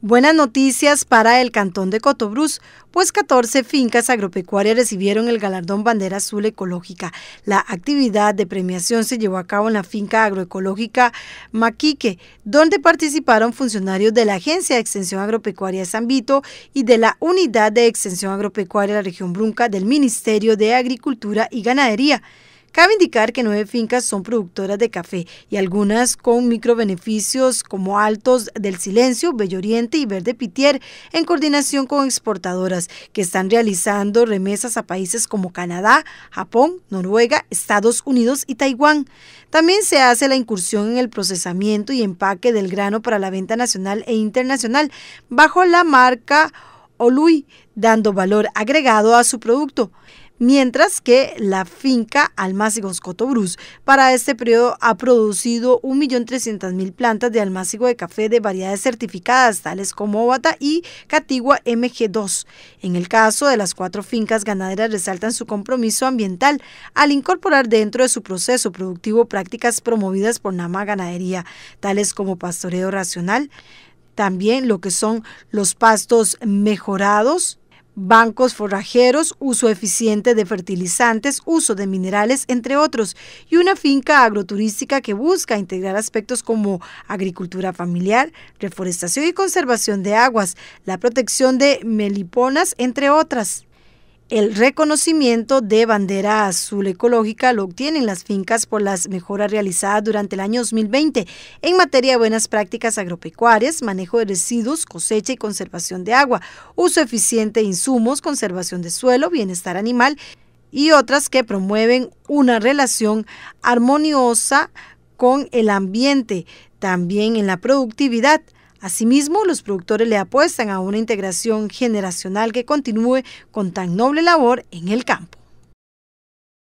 Buenas noticias para el cantón de Cotobruz, pues 14 fincas agropecuarias recibieron el galardón Bandera Azul Ecológica. La actividad de premiación se llevó a cabo en la finca agroecológica Maquique, donde participaron funcionarios de la Agencia de Extensión Agropecuaria de San y de la Unidad de Extensión Agropecuaria de la Región Brunca del Ministerio de Agricultura y Ganadería. Cabe indicar que nueve fincas son productoras de café y algunas con microbeneficios como Altos del Silencio, Belloriente Oriente y Verde Pitier, en coordinación con exportadoras que están realizando remesas a países como Canadá, Japón, Noruega, Estados Unidos y Taiwán. También se hace la incursión en el procesamiento y empaque del grano para la venta nacional e internacional bajo la marca o LUI, dando valor agregado a su producto, mientras que la finca Almácigos Cotobrus para este periodo ha producido 1.300.000 plantas de almácigo de café de variedades certificadas, tales como Obata y Catigua MG2. En el caso de las cuatro fincas ganaderas resaltan su compromiso ambiental al incorporar dentro de su proceso productivo prácticas promovidas por Nama Ganadería, tales como pastoreo racional, también lo que son los pastos mejorados, bancos forrajeros, uso eficiente de fertilizantes, uso de minerales, entre otros, y una finca agroturística que busca integrar aspectos como agricultura familiar, reforestación y conservación de aguas, la protección de meliponas, entre otras. El reconocimiento de bandera azul ecológica lo obtienen las fincas por las mejoras realizadas durante el año 2020 en materia de buenas prácticas agropecuarias, manejo de residuos, cosecha y conservación de agua, uso eficiente de insumos, conservación de suelo, bienestar animal y otras que promueven una relación armoniosa con el ambiente, también en la productividad, Asimismo, los productores le apuestan a una integración generacional que continúe con tan noble labor en el campo.